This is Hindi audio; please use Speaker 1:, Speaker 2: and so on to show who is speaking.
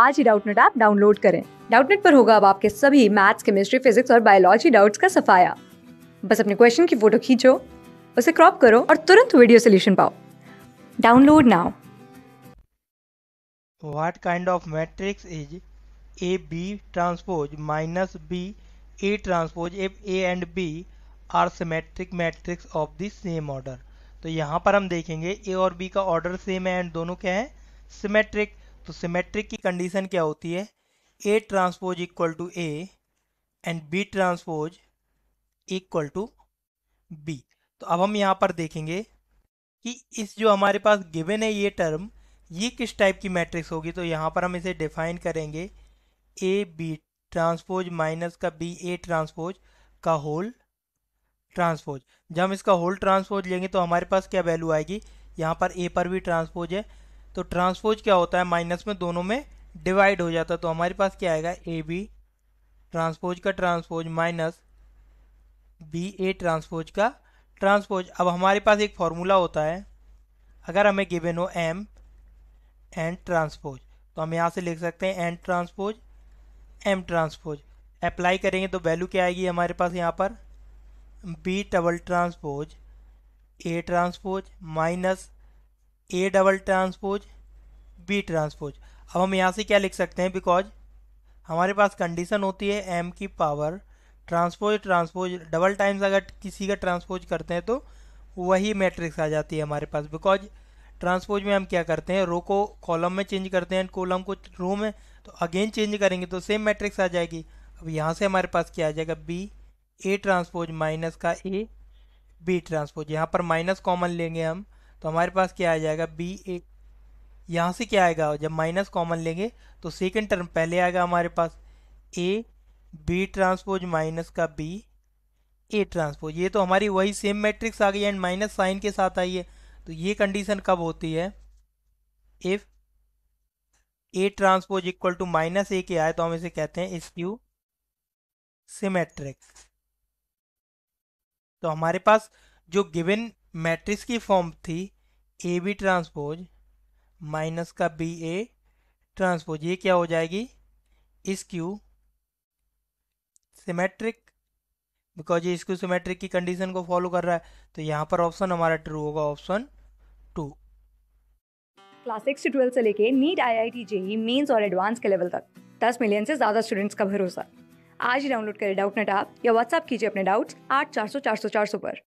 Speaker 1: आज ही डाउटनेट ऐप डाउनलोड करें डाउटनेट पर होगा अब आपके सभी मैथ्स केमिस्ट्री फिजिक्स और बायोलॉजी डाउट्स का सफाया बस अपने क्वेश्चन की फोटो खींचो उसे क्रॉप करो और तुरंत वीडियो सोल्यूशन पाओ download now
Speaker 2: kind of matrix is A B transpose minus B A transpose if A and B are symmetric matrix of the same order तो यहाँ पर हम देखेंगे ए और बी का ऑर्डर सेम है एंड दोनों क्या है सिमेट्रिक तो सिमेट्रिक की कंडीशन क्या होती है A transpose equal to A and B transpose equal to B तो अब हम यहाँ पर देखेंगे कि इस जो हमारे पास गिवन है ये टर्म ये किस टाइप की मैट्रिक्स होगी तो यहाँ पर हम इसे डिफाइन करेंगे ए बी ट्रांसपोज माइनस का बी ए ट्रांसपोज का होल ट्रांसपोज जब हम इसका होल ट्रांसपोज लेंगे तो हमारे पास क्या वैल्यू आएगी यहाँ पर ए पर भी ट्रांसपोज है तो ट्रांसपोज क्या होता है माइनस में दोनों में डिवाइड हो जाता है तो हमारे पास क्या आएगा ए बी ट्रांसपोज का transpose minus B A transpose का ट्रांसपोज अब हमारे पास एक फॉर्मूला होता है अगर हमें गिवेन हो एम एंड ट्रांसपोज तो हम यहाँ से लिख सकते हैं and transpose M transpose apply करेंगे तो वैल्यू क्या आएगी हमारे पास यहाँ पर B double transpose A transpose minus A double transpose B transpose अब हम यहाँ से क्या लिख सकते हैं बिकॉज हमारे पास कंडीशन होती है एम की power transpose transpose double times अगर किसी का ट्रांसपोज करते हैं तो वही मैट्रिक्स आ जाती है हमारे पास बिकॉज ट्रांसपोज में हम क्या करते हैं रो को कॉलम में चेंज करते हैं कॉलम को रो में तो अगेन चेंज करेंगे तो सेम मैट्रिक्स आ जाएगी अब यहाँ से हमारे पास क्या आ जाएगा बी ए ट्रांसपोज माइनस का ए बी ट्रांसपोज यहाँ पर माइनस कॉमन लेंगे हम तो हमारे पास क्या आ जाएगा बी ए यहाँ से क्या आएगा जब माइनस कॉमन लेंगे तो सेकेंड टर्म पहले आएगा हमारे पास ए बी ट्रांसपोज माइनस का बी ए ट्रांसपोज ये तो हमारी वही सेम मैट्रिक्स आ गई एंड माइनस साइन के साथ आई है तो ये कंडीशन कब होती है if A transpose equal to minus A के आए तो हम इसे कहते हैं स्क्यू सिमेट्रिक तो हमारे पास जो गिवन मैट्रिक्स की फॉर्म थी ए बी ट्रांसपोज माइनस का बी ए ट्रांसपोज ये क्या हो जाएगी इस क्यू सिमेट्रिक बिकॉज ये इसक्यू सिमेट्रिक की कंडीशन को फॉलो कर रहा है तो यहाँ पर ऑप्शन हमारा ट्रू होगा ऑप्शन टू
Speaker 1: क्लास सिक्स से ट्वेल्थ से लेके NEET I I T JEE mains और एडवांस के लेवल तक दस मिलियन से ज़्यादा स्टूडेंट्स का भरोसा आज ही डाउनलोड करें डाउट नेट आप या व्हाट्सअप कीजिए अपने डाउट्स आठ चार सौ चार सौ चार सौ पर